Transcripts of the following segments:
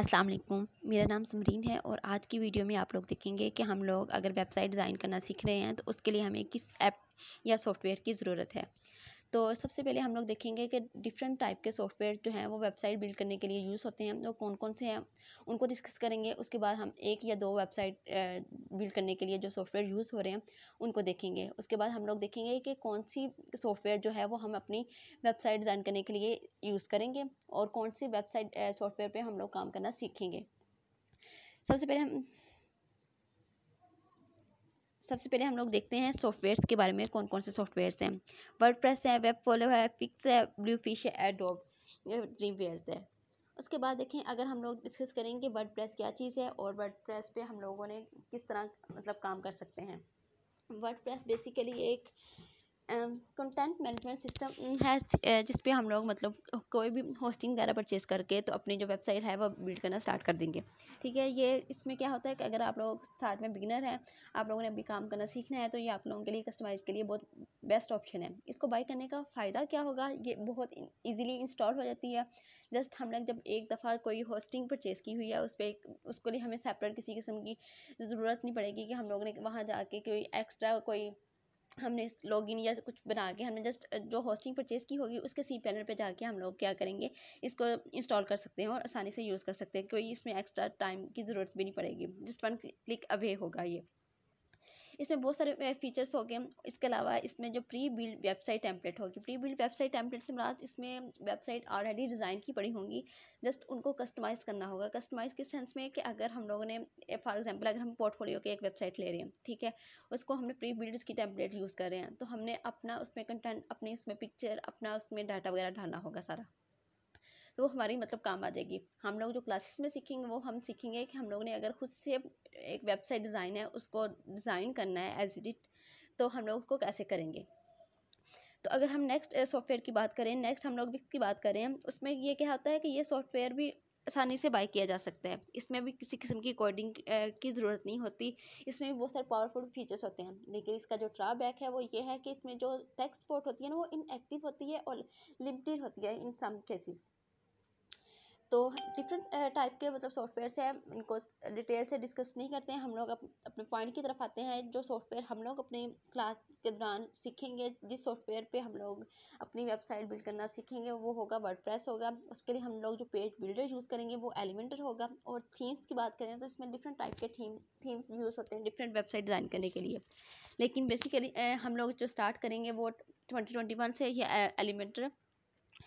अस्सलाम वालेकुम मेरा नाम समरीन है और आज की वीडियो में आप लोग देखेंगे कि हम लोग अगर वेबसाइट डिज़ाइन करना सीख रहे हैं तो उसके लिए हमें किस ऐप या सॉफ्टवेयर की ज़रूरत है तो सबसे पहले हम लोग देखेंगे कि डिफरेंट टाइप के सॉफ्टवेयर जो हैं वो वेबसाइट बिल्ड करने के लिए यूज़ होते हैं वो कौन कौन से हैं उनको डिस्कस करेंगे उसके बाद हम एक या दो वेबसाइट बिल्ड करने के लिए जो सॉफ्टवेयर यूज़ हो रहे हैं उनको देखेंगे उसके बाद हम लोग देखेंगे कि कौन सी सॉफ्टवेयर जो है वो हम अपनी वेबसाइट डिज़ाइन करने के लिए यूज़ करेंगे और कौन सी वेबसाइट सॉफ्टवेयर पर हम लोग काम करना सीखेंगे सबसे पहले हम सबसे पहले हम लोग देखते हैं सॉफ्टवेयर्स के बारे में कौन कौन से सॉफ्टवेयर्स हैं वर्ड है वेब फॉलो है फिक्स है ब्लू फिश है एडोब रिवेयर्स है उसके बाद देखें अगर हम लोग डिस्कस करेंगे वर्ड प्रेस क्या चीज़ है और वर्ड प्रेस पर हम लोगों ने किस तरह मतलब काम कर सकते हैं वर्ड प्रेस बेसिकली एक कंटेंट मैनेजमेंट सिस्टम है जिस पे हम लोग मतलब कोई भी होस्टिंग वगैरह परचेज़ करके तो अपनी जो वेबसाइट है वो बिल्ड करना स्टार्ट कर देंगे ठीक है ये इसमें क्या होता है कि अगर आप लोग स्टार्ट में बिगिनर हैं आप लोगों ने अभी काम करना सीखना है तो ये आप लोगों के लिए कस्टमाइज़ के लिए बहुत बेस्ट ऑप्शन है इसको बाई करने का फ़ायदा क्या होगा ये बहुत ईजिली इंस्टॉल हो जाती है जस्ट हम लोग जब एक दफ़ा कोई होस्टिंग परचेज़ की हुई है उस पर उसके लिए हमें सेपरेट किसी किस्म की ज़रूरत नहीं पड़ेगी कि हम लोगों ने वहाँ जाके कोई एक्स्ट्रा कोई हमने लॉगिन या कुछ बना के हमने जस्ट जो होस्टिंग परचेज़ की होगी उसके सी पैनल पे जाके हम लोग क्या करेंगे इसको इंस्टॉल कर सकते हैं और आसानी से यूज़ कर सकते हैं कोई इसमें एक्स्ट्रा टाइम की ज़रूरत भी नहीं पड़ेगी जस्ट वन क्लिक अवे होगा ये इसमें बहुत सारे फीचर्स हो गए इसके अलावा इसमें जो प्री बिल्ड वेबसाइट टेम्पलेट होगी प्री बिल्ड वेबसाइट टेम्पलेट से मुराद इसमें वेबसाइट ऑलरेडी डिज़ाइन की पड़ी होंगी जस्ट उनको कस्टमाइज़ करना होगा कस्टमाइज़ किस सेंस में कि अगर हम लोगों ने फॉर एग्जाम्पल अगर हम पोर्टफोलियो की एक वेबसाइट ले रहे हैं ठीक है उसको हमने प्री बिल्ड उसकी टेम्पलेट यूज़ कर रहे हैं तो हमने अपना उसमें कंटेंट अपनी उसमें पिक्चर अपना उसमें डाटा वगैरह डालना होगा सारा तो वो हमारी मतलब काम आ जाएगी हम लोग जो क्लासेस में सीखेंगे वो हम सीखेंगे कि हम लोग ने अगर खुद से एक वेबसाइट डिज़ाइन है उसको डिज़ाइन करना है एज इट तो हम लोग उसको कैसे करेंगे तो अगर हम नेक्स्ट सॉफ्टवेयर की बात करें नेक्स्ट हम लोग विक्स की बात करें उसमें ये क्या होता है कि ये सॉफ्टवेयर भी आसानी से बाई किया जा सकता है इसमें भी किसी किस्म की कोडिंग की ज़रूरत नहीं होती इसमें भी बहुत सारे पावरफुल फीचर्स होते हैं लेकिन इसका जो ड्राबैक है वो ये है कि इसमें जो टेक्स्ट पोर्ट होती है ना वो इनएक्टिव होती है और लिमिटेड होती है इन सम केसेस तो डिफरेंट टाइप के मतलब सॉफ्टवेयर हैं इनको डिटेल से डिस्कस नहीं करते हैं हम लोग अपने पॉइंट की तरफ आते हैं जो सॉफ्टवेयर हम लोग अपने क्लास के दौरान सीखेंगे जिस सॉफ्टवेयर पे हम लोग अपनी वेबसाइट बिल्ड करना सीखेंगे वो होगा वर्डप्रेस होगा उसके लिए हम लोग जो पेज बिल्डर यूज़ करेंगे वो एलिमेंटर होगा और थीम्स की बात करें तो इसमें डिफरेंट टाइप के थीम थीम्स यूज़ होते हैं डिफरेंट वेबसाइट डिज़ाइन करने के लिए लेकिन बेसिकली हम लोग जो स्टार्ट करेंगे वो ट्वेंटी ट्वेंटी वन से या एलिमेंटर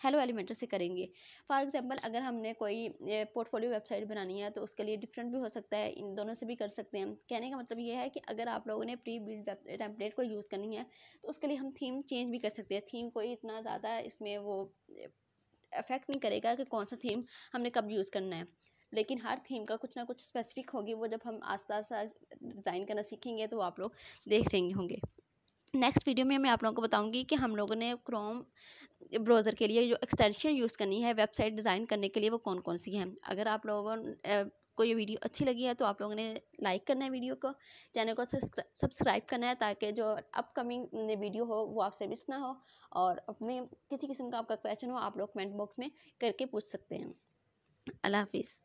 हेलो एलिमेंटर से करेंगे फॉर एग्जांपल अगर हमने कोई पोर्टफोलियो वेबसाइट बनानी है तो उसके लिए डिफरेंट भी हो सकता है इन दोनों से भी कर सकते हैं कहने का मतलब ये है कि अगर आप लोगों ने प्री बिल्ड टेम्पलेट को यूज़ करनी है तो उसके लिए हम थीम चेंज भी कर सकते हैं थीम कोई इतना ज़्यादा इसमें वो अफेक्ट नहीं करेगा कि कौन सा थीम हमने कब यूज़ करना है लेकिन हर थीम का कुछ ना कुछ स्पेसिफिक होगी वो जब हम आस्ता आस्ता डिज़ाइन करना सीखेंगे तो आप लोग देख रहेंगे होंगे नेक्स्ट वीडियो में मैं आप लोगों को बताऊंगी कि हम लोगों ने क्रोम ब्राउज़र के लिए जो एक्सटेंशन यूज़ करनी है वेबसाइट डिज़ाइन करने के लिए वो कौन कौन सी हैं अगर आप लोगों को ये वीडियो अच्छी लगी है तो आप लोगों ने लाइक करना है वीडियो को चैनल को सब्सक्राइब करना है ताकि जो अपकमिंग वीडियो हो वो आपसे मिस ना हो और अपने किसी किस्म का आपका क्वेश्चन हो आप लोग कमेंट बॉक्स में करके पूछ सकते हैं अल्लाह हाफिज़